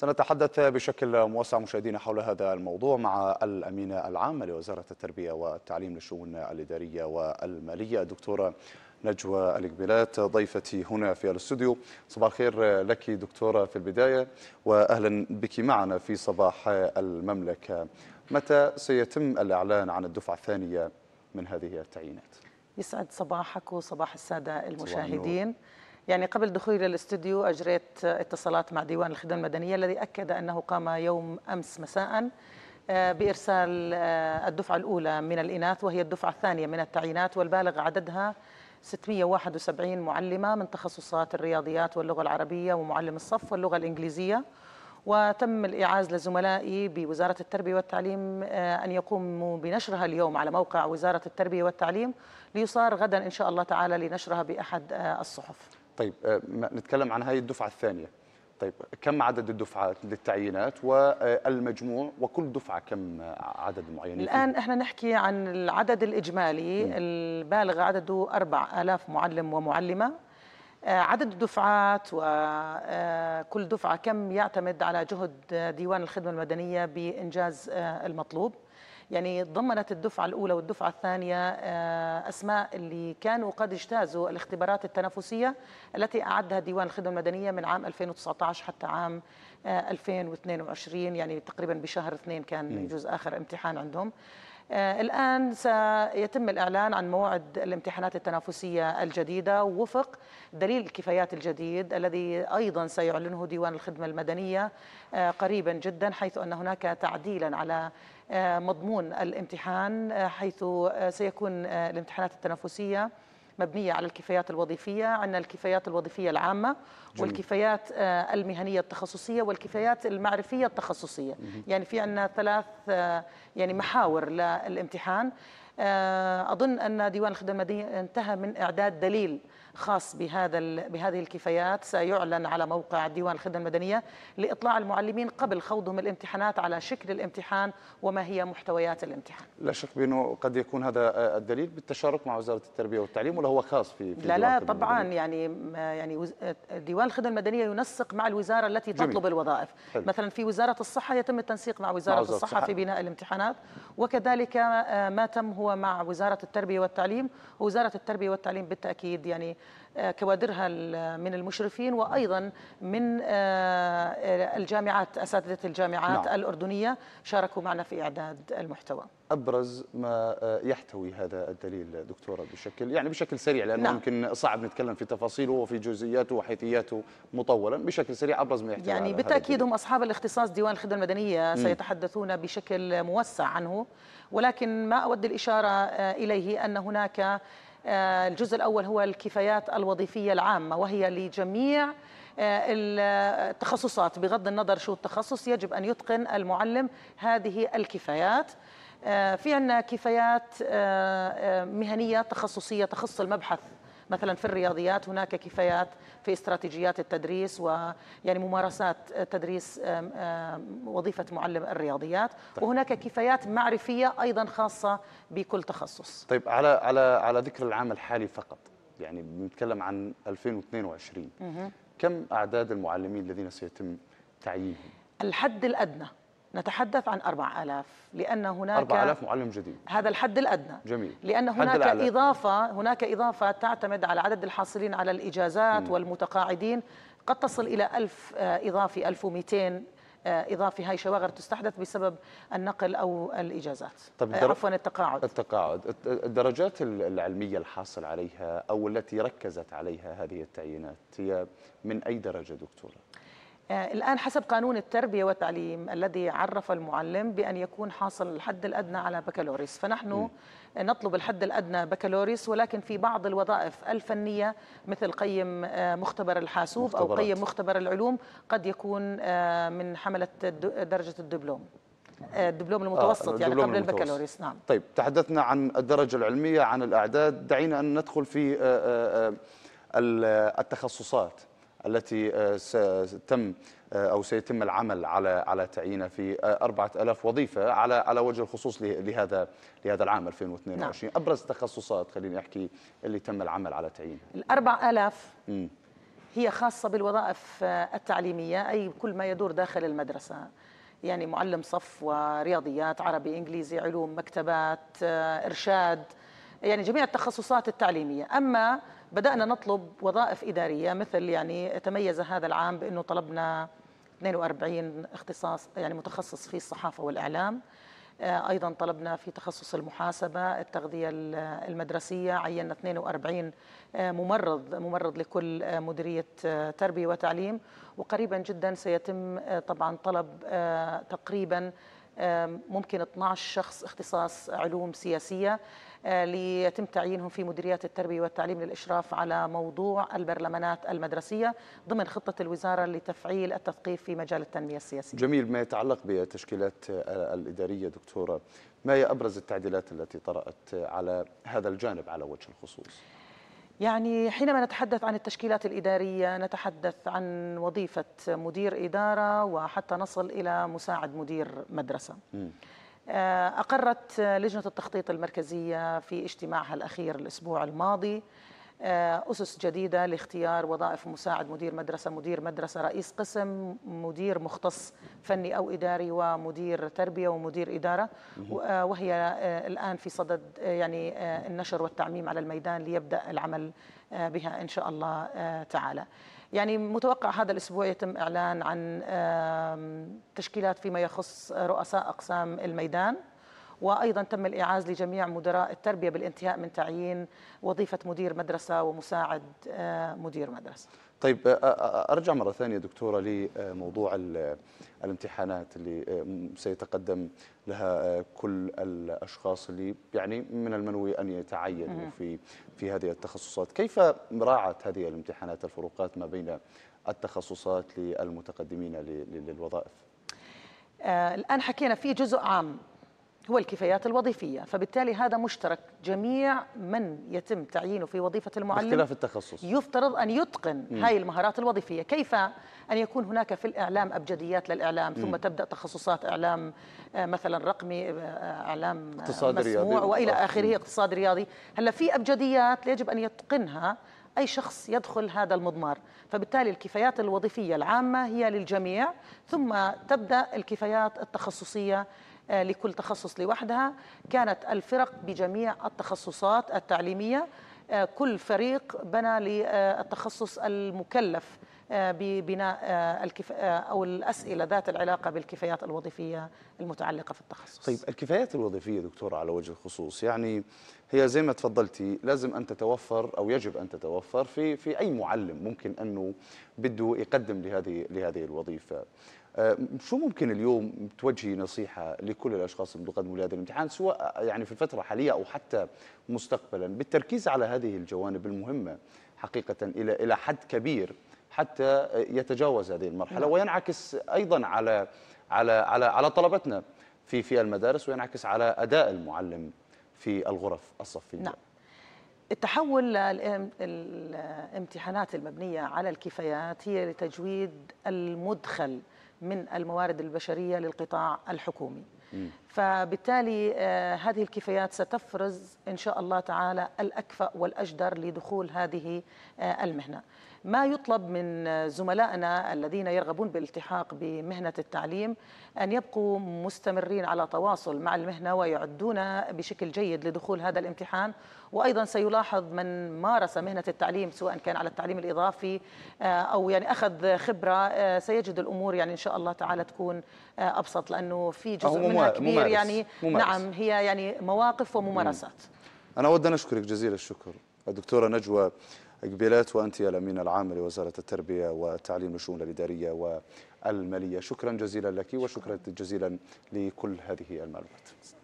سنتحدث بشكل موسع مشاهدينا حول هذا الموضوع مع الأمين العام لوزارة التربية والتعليم للشؤون الإدارية والمالية الدكتورة نجوى القبيلات ضيفتي هنا في الاستوديو صباح الخير لك دكتورة في البداية وأهلا بك معنا في صباح المملكة متى سيتم الإعلان عن الدفعة الثانية من هذه التعيينات؟ يسعد صباحك وصباح السادة المشاهدين صباح يعني قبل دخولي للاستوديو أجريت اتصالات مع ديوان الخدمة المدنية الذي أكد أنه قام يوم أمس مساء آه، بإرسال آه، الدفعة الأولى من الإناث وهي الدفعة الثانية من التعيينات والبالغ عددها 671 معلمة من تخصصات الرياضيات واللغة العربية ومعلم الصف واللغة الإنجليزية وتم الإعاز لزملائي بوزارة التربية والتعليم آه، أن يقوموا بنشرها اليوم على موقع وزارة التربية والتعليم ليصار غدا إن شاء الله تعالى لنشرها بأحد الصحف طيب آه، نتكلم عن هذه الدفعه الثانيه طيب كم عدد الدفعات للتعيينات والمجموع وكل دفعه كم عدد معين الان احنا نحكي عن العدد الاجمالي البالغ عدده 4000 معلم ومعلمه آه، عدد الدفعات وكل آه، دفعه كم يعتمد على جهد ديوان الخدمه المدنيه بانجاز المطلوب يعني ضمنت الدفعة الأولى والدفعة الثانية آه، أسماء اللي كانوا قد اجتازوا الاختبارات التنافسية التي أعدها ديوان الخدمة المدنية من عام 2019 حتى عام 2022 آه، يعني تقريبا بشهر اثنين كان جزء آخر امتحان عندهم آه، الآن سيتم الإعلان عن موعد الامتحانات التنافسية الجديدة وفق دليل الكفايات الجديد الذي أيضا سيعلنه ديوان الخدمة المدنية آه، قريبا جدا حيث أن هناك تعديلا على آه، مضمون الامتحان حيث سيكون الامتحانات التنافسية مبنية على الكفايات الوظيفية عندنا الكفايات الوظيفية العامة جميل. والكفايات آه، المهنية التخصصية والكفايات المعرفية التخصصية مم. يعني في عندنا ثلاث آه، يعني محاور للامتحان آه، أظن أن ديوان الخدمة المدنية انتهى من إعداد دليل خاص بهذا بهذه الكفايات سيعلن على موقع ديوان الخدمة المدنية لإطلاع المعلمين قبل خوضهم الامتحانات على شكل الامتحان وما هي محتويات الامتحان لا شك بأنه قد يكون هذا الدليل بالتشارك مع وزارة التربية والتعليم ولا هو خاص في, في لا لا طبعا المدنية. يعني يعني ديوان الخدمة المدنية ينسق مع الوزارة التي تطلب جميل. الوظائف حلو. مثلا في وزارة الصحة يتم التنسيق مع وزارة, مع وزارة الصحة, الصحة في بناء الامتحانات وكذلك آه، ما تم هو مع وزارة التربية والتعليم ووزارة التربية والتعليم بالتأكيد يعني آه، كوادرها من المشرفين وايضا من آه، الجامعات اساتذه الجامعات نعم. الاردنيه شاركوا معنا في اعداد المحتوى. ابرز ما آه، يحتوي هذا الدليل دكتوره بشكل يعني بشكل سريع لانه نعم. يمكن صعب نتكلم في تفاصيله وفي جزئياته وحيثياته مطولا بشكل سريع ابرز ما يحتوي يعني بالتاكيد هم اصحاب الاختصاص ديوان الخدمه المدنيه سيتحدثون بشكل موسع عنه ولكن ما اود الاشاره اليه ان هناك آه، الجزء الأول هو الكفايات الوظيفية العامة وهي لجميع آه، التخصصات بغض النظر شو التخصص يجب أن يتقن المعلم هذه الكفايات آه، في عندنا كفايات مهنية تخصصية تخص المبحث مثلا في الرياضيات هناك كفايات في استراتيجيات التدريس ويعني ممارسات تدريس وظيفة معلم الرياضيات طيب. وهناك كفايات معرفية أيضا خاصة بكل تخصص طيب على على على ذكر العام الحالي فقط يعني بنتكلم عن 2022 مه. كم أعداد المعلمين الذين سيتم تعيينهم؟ الحد الأدنى نتحدث عن 4000 لأن هناك 4000 معلم جديد هذا الحد الأدنى جميل لأن هناك إضافة هناك إضافة تعتمد على عدد الحاصلين على الإجازات مم. والمتقاعدين قد تصل إلى 1000 آه، إضافي 1200 آه، إضافي هاي شواغر تستحدث بسبب النقل أو الإجازات طيب الدر... عفوا التقاعد التقاعد الدرجات العلمية الحاصل عليها أو التي ركزت عليها هذه التعيينات هي من أي درجة دكتورة؟ آه، الآن حسب قانون التربية والتعليم الذي عرف المعلم بأن يكون حاصل الحد الأدنى على بكالوريوس فنحن م. نطلب الحد الأدنى بكالوريوس ولكن في بعض الوظائف الفنية مثل قيم آه، مختبر الحاسوب مختبرات. أو قيم مختبر العلوم قد يكون آه، من حملة درجة الدبلوم الدبلوم المتوسط آه يعني قبل البكالوريوس نعم طيب تحدثنا عن الدرجة العلمية عن الأعداد دعينا أن ندخل في التخصصات التي آه، ستم آه، او سيتم العمل على على تعيينها في 4000 آه، وظيفه على على وجه الخصوص لهذا لهذا العام 2022 نعم. ابرز التخصصات خليني احكي اللي تم العمل على تعيينها ال 4000 هي خاصه بالوظائف التعليميه اي كل ما يدور داخل المدرسه يعني معلم صف ورياضيات عربي انجليزي علوم مكتبات ارشاد يعني جميع التخصصات التعليميه اما بدأنا نطلب وظائف إدارية مثل يعني تميز هذا العام بأنه طلبنا 42 اختصاص يعني متخصص في الصحافة والإعلام آه، أيضا طلبنا في تخصص المحاسبة التغذية المدرسية عينا 42 آه، ممرض ممرض لكل آه، مديرية تربية وتعليم وقريبا جدا سيتم طبعا طلب تقريبا ممكن 12 شخص اختصاص علوم سياسية آه، ليتم تعيينهم في مديريات التربية والتعليم للإشراف على موضوع البرلمانات المدرسية ضمن خطة الوزارة لتفعيل التثقيف في مجال التنمية السياسية جميل ما يتعلق بالتشكيلات آه، الإدارية دكتورة ما هي أبرز التعديلات التي طرأت على هذا الجانب على وجه الخصوص؟ يعني حينما نتحدث عن التشكيلات الإدارية نتحدث عن وظيفة مدير إدارة وحتى نصل إلى مساعد مدير مدرسة آه، أقرت لجنة التخطيط المركزية في اجتماعها الأخير الأسبوع الماضي آه، أسس جديدة لاختيار وظائف مساعد مدير مدرسة مدير مدرسة رئيس قسم مدير مختص فني أو إداري ومدير تربية ومدير إدارة آه، وهي آه، الآن في صدد يعني النشر والتعميم على الميدان ليبدأ العمل بها إن شاء الله تعالى يعني متوقع هذا الأسبوع يتم إعلان عن تشكيلات فيما يخص رؤساء أقسام الميدان وأيضا تم الإعاز لجميع مدراء التربية بالانتهاء من تعيين وظيفة مدير مدرسة ومساعد آه، مدير مدرسة طيب آه، آه، ارجع مره ثانيه دكتوره لموضوع الامتحانات اللي سيتقدم لها كل الاشخاص اللي يعني من المنوي ان يتعينوا في في هذه التخصصات، كيف راعت هذه الامتحانات الفروقات ما بين التخصصات للمتقدمين للوظائف؟ الان حكينا في جزء عام هو الكفايات الوظيفية فبالتالي هذا مشترك جميع من يتم تعيينه في وظيفة المعلم باختلاف التخصص يفترض أن يتقن هاي المهارات الوظيفية كيف أن يكون هناك في الإعلام أبجديات للإعلام ثم تبدأ تخصصات إعلام آه، مثلا رقمي آه، إعلام آه، اقتصاد مسموع رياضي وإلى آخره اقتصاد رياضي هلا في أبجديات يجب أن يتقنها أي شخص يدخل هذا المضمار فبالتالي الكفايات الوظيفية العامة هي للجميع ثم تبدأ الكفايات التخصصية آه، لكل تخصص لوحدها كانت الفرق بجميع التخصصات التعليمية آه، كل فريق بنى للتخصص المكلف آه، ببناء الكف... او الاسئله ذات العلاقه بالكفايات الوظيفيه المتعلقه في التخصص. طيب الكفايات الوظيفيه دكتوره على وجه الخصوص يعني هي زي ما تفضلتي لازم ان تتوفر او يجب ان تتوفر في في اي معلم ممكن انه بده يقدم لهذه لهذه الوظيفه. آه، شو ممكن اليوم توجهي نصيحة لكل الأشخاص اللي بيقدموا لهذا الامتحان سواء يعني في الفترة الحالية أو حتى مستقبلا بالتركيز على هذه الجوانب المهمة حقيقة إلى إلى حد كبير حتى يتجاوز هذه المرحلة نعم. وينعكس أيضا على على على على طلبتنا في في المدارس وينعكس على أداء المعلم في الغرف الصفية نعم. التحول للامتحانات المبنية على الكفايات هي لتجويد المدخل من الموارد البشرية للقطاع الحكومي فبالتالي آه، هذه الكفايات ستفرز إن شاء الله تعالى الأكفأ والأجدر لدخول هذه آه، المهنة ما يطلب من زملائنا الذين يرغبون بالالتحاق بمهنة التعليم أن يبقوا مستمرين على تواصل مع المهنة ويعدون بشكل جيد لدخول هذا الامتحان وأيضا سيلاحظ من مارس مهنة التعليم سواء كان على التعليم الإضافي آه، أو يعني أخذ خبرة آه، سيجد الأمور يعني إن شاء الله تعالى تكون آه، أبسط لأنه في جزء منها كبير ممارس يعني ممارس نعم هي يعني مواقف وممارسات أنا أود أن أشكرك جزيل الشكر الدكتورة نجوى جبيلات وأنت الأمين العام لوزارة التربية والتعليم والشؤون الإدارية والمالية شكرا جزيلا لك وشكرا جزيلا لكل هذه المعلومات